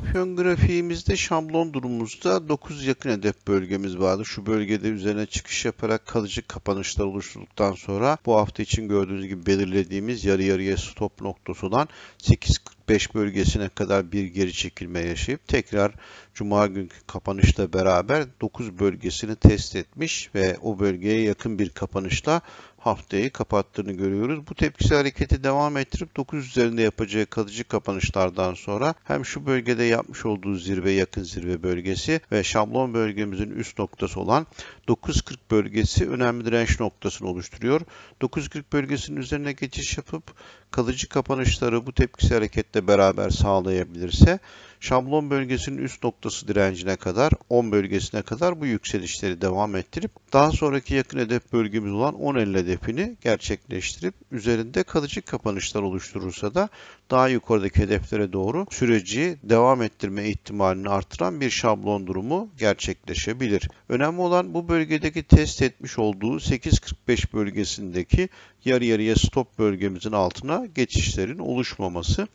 Afyon grafiğimizde şablon durumumuzda 9 yakın hedef bölgemiz vardı. Şu bölgede üzerine çıkış yaparak kalıcı kapanışlar oluşturduktan sonra bu hafta için gördüğünüz gibi belirlediğimiz yarı yarıya stop noktası noktasından 8.45 bölgesine kadar bir geri çekilme yaşayıp tekrar Cuma günkü kapanışla beraber 9 bölgesini test etmiş ve o bölgeye yakın bir kapanışla haftayı kapattığını görüyoruz. Bu tepkisel hareketi devam ettirip 9 üzerinde yapacağı kalıcı kapanışlardan sonra hem şu bölgede yapmış olduğu zirve yakın zirve bölgesi ve şablon bölgemizin üst noktası olan 9.40 bölgesi önemli direnç noktasını oluşturuyor. 9.40 bölgesinin üzerine geçiş yapıp kalıcı kapanışları bu tepkisel hareketle beraber sağlayabilirse şablon bölgesinin üst noktası direncine kadar 10 bölgesine kadar bu yükselişleri devam ettirip daha sonraki yakın hedef bölgemiz olan 10 10.50 hedefini gerçekleştirip üzerinde kalıcı kapanışlar oluşturursa da daha yukarıdaki hedeflere doğru süreci devam ettirme ihtimalini artıran bir şablon durumu gerçekleşebilir. Önemli olan bu bölgedeki test etmiş olduğu 8.45 bölgesindeki yarı yarıya stop bölgemizin altına geçişlerin oluşmaması.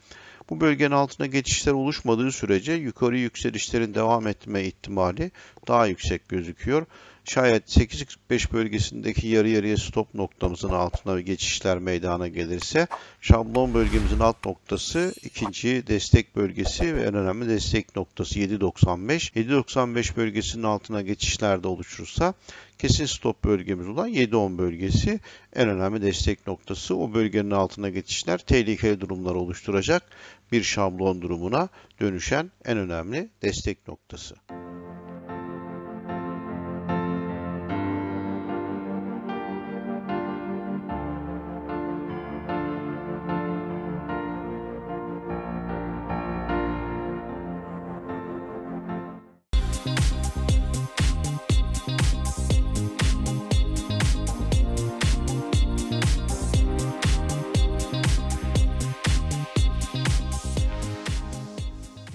Bu bölgenin altına geçişler oluşmadığı sürece yukarı yükselişlerin devam etme ihtimali daha yüksek gözüküyor. Şayet 8.45 bölgesindeki yarı yarıya stop noktamızın altına geçişler meydana gelirse şablon bölgemizin alt noktası ikinci destek bölgesi ve en önemli destek noktası 7.95. 7.95 bölgesinin altına geçişler de oluşursa kesin stop bölgemiz olan 7.10 bölgesi en önemli destek noktası. O bölgenin altına geçişler tehlikeli durumlar oluşturacak bir şablon durumuna dönüşen en önemli destek noktası.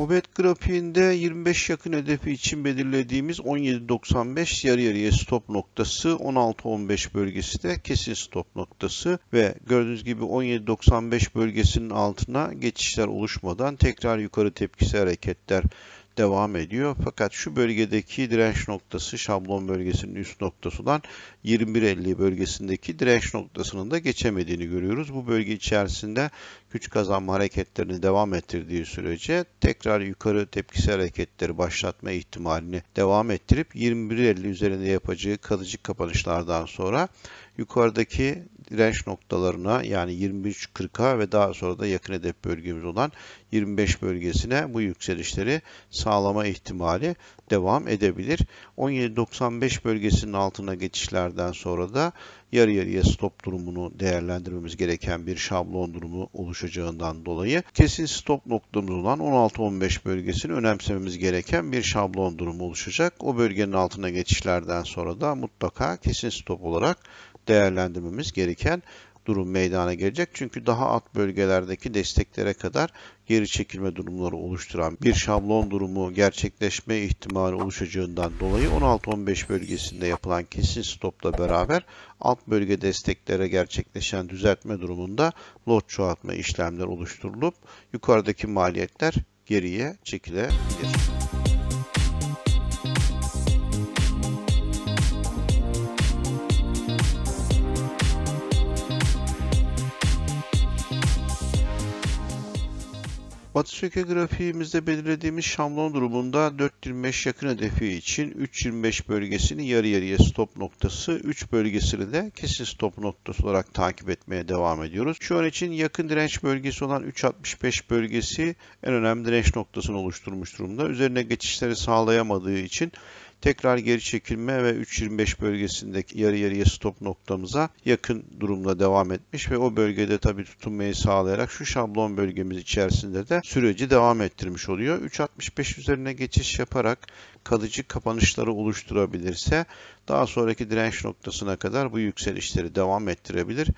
Ubet grafiğinde 25 yakın hedefi için belirlediğimiz 17.95 yarı yarıya stop noktası, 16.15 bölgesi de kesin stop noktası ve gördüğünüz gibi 17.95 bölgesinin altına geçişler oluşmadan tekrar yukarı tepkisi hareketler devam ediyor. Fakat şu bölgedeki direnç noktası şablon bölgesinin üst noktası olan 21.50 bölgesindeki direnç noktasının da geçemediğini görüyoruz. Bu bölge içerisinde güç kazanma hareketlerini devam ettirdiği sürece tekrar yukarı tepkisi hareketleri başlatma ihtimalini devam ettirip 21.50 üzerinde yapacağı kalıcı kapanışlardan sonra yukarıdaki direnç noktalarına yani 23.40'a ve daha sonra da yakın hedef bölgemiz olan 25 bölgesine bu yükselişleri sağlama ihtimali devam edebilir. 17.95 bölgesinin altına geçişlerden sonra da yarı yarıya stop durumunu değerlendirmemiz gereken bir şablon durumu oluşacağından dolayı kesin stop noktamız olan 16-15 bölgesini önemsememiz gereken bir şablon durumu oluşacak. O bölgenin altına geçişlerden sonra da mutlaka kesin stop olarak değerlendirmemiz gereken durum meydana gelecek. Çünkü daha alt bölgelerdeki desteklere kadar geri çekilme durumları oluşturan bir şablon durumu gerçekleşme ihtimali oluşacağından dolayı 16-15 bölgesinde yapılan kesin stopla beraber alt bölge desteklere gerçekleşen düzeltme durumunda lot çoğaltma işlemler oluşturulup yukarıdaki maliyetler geriye çekilebilir. Batı söke grafiğimizde belirlediğimiz şamlon durumunda 4.25 yakın hedefi için 3.25 bölgesini yarı yarıya stop noktası, 3 bölgesini de kesin stop noktası olarak takip etmeye devam ediyoruz. Şu an için yakın direnç bölgesi olan 3.65 bölgesi en önemli direnç noktasını oluşturmuş durumda. Üzerine geçişleri sağlayamadığı için Tekrar geri çekilme ve 3.25 bölgesindeki yarı yarıya stop noktamıza yakın durumda devam etmiş ve o bölgede tabi tutunmayı sağlayarak şu şablon bölgemiz içerisinde de süreci devam ettirmiş oluyor. 3.65 üzerine geçiş yaparak kalıcı kapanışları oluşturabilirse daha sonraki direnç noktasına kadar bu yükselişleri devam ettirebilir.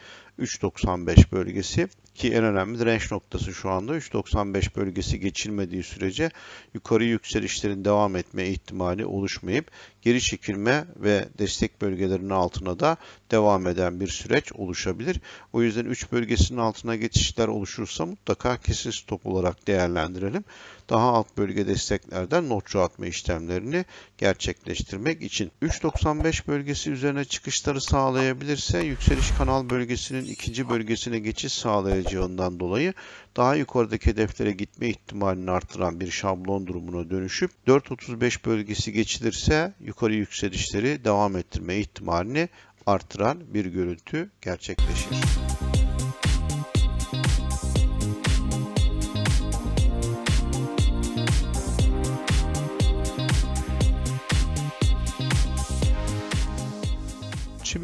3.95 bölgesi ki en önemli direnç noktası şu anda 3.95 bölgesi geçilmediği sürece yukarı yükselişlerin devam etme ihtimali oluşmayıp geri çekilme ve destek bölgelerinin altına da devam eden bir süreç oluşabilir. O yüzden 3 bölgesinin altına geçişler oluşursa mutlaka kesin stop olarak değerlendirelim. Daha alt bölge desteklerden notçu atma işlemlerini gerçekleştirmek için 3.95 bölgesi üzerine çıkışları sağlayabilirse yükseliş kanal bölgesinin ikinci bölgesine geçiş sağlayacağından dolayı daha yukarıdaki hedeflere gitme ihtimalini artıran bir şablon durumuna dönüşüp 4.35 bölgesi geçilirse yukarı yükselişleri devam ettirme ihtimalini artıran bir görüntü gerçekleşir.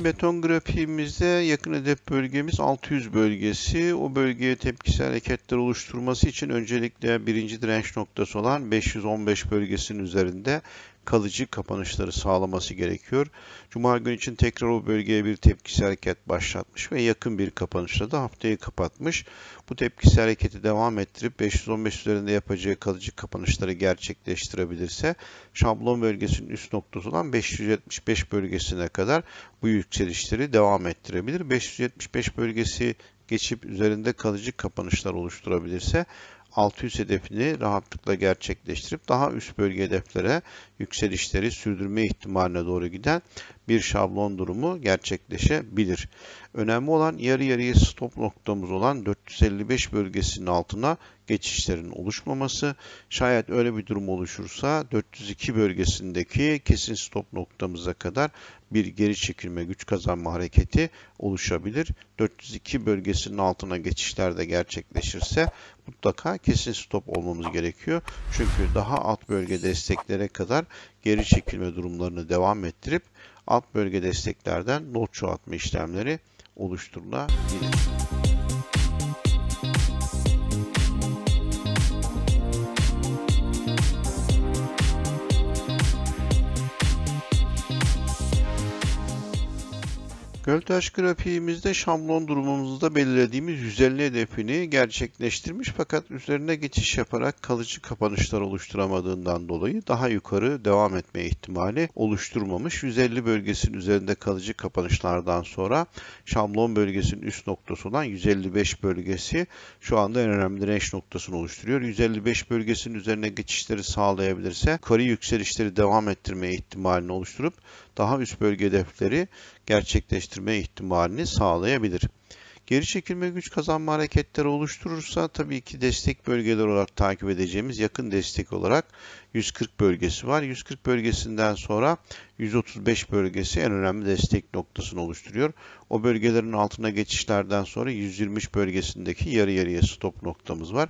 beton grafiğimizde yakın hedef bölgemiz 600 bölgesi. O bölgeye tepkisel hareketler oluşturması için öncelikle birinci direnç noktası olan 515 bölgesinin üzerinde kalıcı kapanışları sağlaması gerekiyor. Cuma günü için tekrar o bölgeye bir tepkisel hareket başlatmış ve yakın bir kapanışla da haftayı kapatmış. Bu tepkisel hareketi devam ettirip 515 üzerinde yapacağı kalıcı kapanışları gerçekleştirebilirse şablon bölgesinin üst noktası olan 575 bölgesine kadar bu yükselişleri devam ettirebilir. 575 bölgesi geçip üzerinde kalıcı kapanışlar oluşturabilirse 600 hedefini rahatlıkla gerçekleştirip daha üst bölge hedeflere yükselişleri sürdürme ihtimaline doğru giden bir şablon durumu gerçekleşebilir. Önemli olan yarı yarıya stop noktamız olan 455 bölgesinin altına geçişlerin oluşmaması. Şayet öyle bir durum oluşursa 402 bölgesindeki kesin stop noktamıza kadar bir geri çekilme güç kazanma hareketi oluşabilir. 402 bölgesinin altına geçişler de gerçekleşirse mutlaka kesin stop olmamız gerekiyor. Çünkü daha alt bölge desteklere kadar geri çekilme durumlarını devam ettirip alt bölge desteklerden not çoğaltma işlemleri oluşturulabilir. Göltaş grafiğimizde şamlon durumumuzda belirlediğimiz 150 hedefini gerçekleştirmiş fakat üzerine geçiş yaparak kalıcı kapanışlar oluşturamadığından dolayı daha yukarı devam etme ihtimali oluşturmamış. 150 bölgesinin üzerinde kalıcı kapanışlardan sonra şamlon bölgesinin üst noktası olan 155 bölgesi şu anda en önemli direnç noktasını oluşturuyor. 155 bölgesinin üzerine geçişleri sağlayabilirse yukarı yükselişleri devam ettirme ihtimalini oluşturup daha üst bölge hedefleri gerçekleştirme ihtimalini sağlayabilir. Geri çekilme güç kazanma hareketleri oluşturursa tabii ki destek bölgeler olarak takip edeceğimiz yakın destek olarak 140 bölgesi var. 140 bölgesinden sonra 135 bölgesi en önemli destek noktasını oluşturuyor. O bölgelerin altına geçişlerden sonra 120 bölgesindeki yarı yarıya stop noktamız var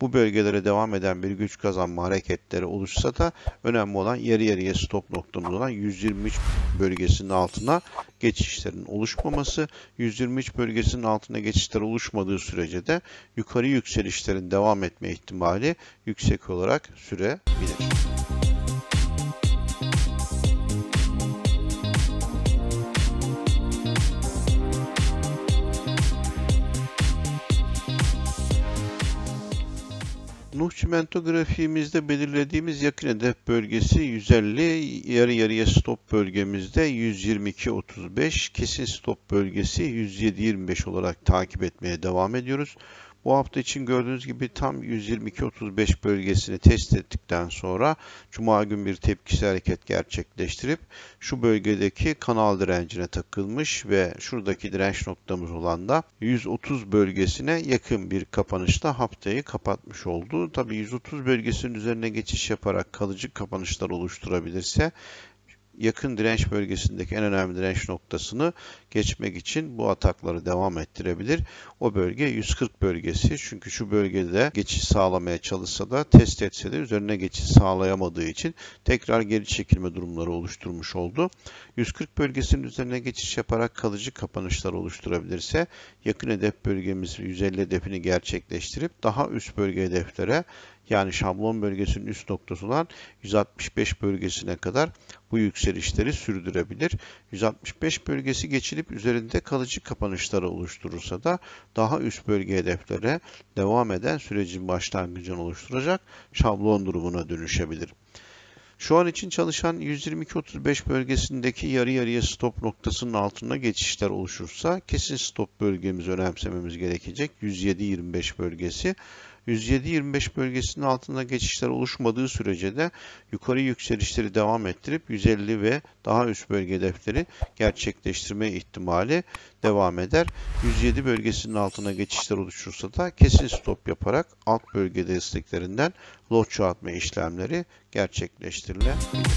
bu bölgelere devam eden bir güç kazanma hareketleri oluşsa da önemli olan yarı yarıya stop noktamız olan 123 bölgesinin altına geçişlerin oluşmaması. 123 bölgesinin altına geçişler oluşmadığı sürece de yukarı yükselişlerin devam etme ihtimali yüksek olarak sürebilir. Nuh çimento grafiğimizde belirlediğimiz yakın hedef bölgesi 150, yarı yarıya stop bölgemizde 122-35, kesin stop bölgesi 107 olarak takip etmeye devam ediyoruz. Bu hafta için gördüğünüz gibi tam 122.35 bölgesini test ettikten sonra Cuma gün bir tepkisi hareket gerçekleştirip şu bölgedeki kanal direncine takılmış ve şuradaki direnç noktamız olan da 130 bölgesine yakın bir kapanışla haftayı kapatmış oldu. Tabi 130 bölgesinin üzerine geçiş yaparak kalıcı kapanışlar oluşturabilirse yakın direnç bölgesindeki en önemli direnç noktasını geçmek için bu atakları devam ettirebilir. O bölge 140 bölgesi. Çünkü şu bölgede geçiş sağlamaya çalışsa da test etse de üzerine geçiş sağlayamadığı için tekrar geri çekilme durumları oluşturmuş oldu. 140 bölgesinin üzerine geçiş yaparak kalıcı kapanışlar oluşturabilirse yakın hedef bölgemiz 150 hedefini gerçekleştirip daha üst bölge hedeflere yani şablon bölgesinin üst noktası olan 165 bölgesine kadar bu yükselişleri sürdürebilir. 165 bölgesi geçilip üzerinde kalıcı kapanışları oluşturursa da daha üst bölge hedeflere devam eden sürecin başlangıcını oluşturacak şablon durumuna dönüşebilir. Şu an için çalışan 122-35 bölgesindeki yarı yarıya stop noktasının altına geçişler oluşursa kesin stop bölgemizi önemsememiz gerekecek. 107-25 bölgesi 107-25 bölgesinin altında geçişler oluşmadığı sürece de yukarı yükselişleri devam ettirip 150 ve daha üst bölge hedefleri gerçekleştirme ihtimali devam eder. 107 bölgesinin altına geçişler oluşursa da kesin stop yaparak alt bölge desteklerinden lot çoğaltma işlemleri gerçekleştirilebilir.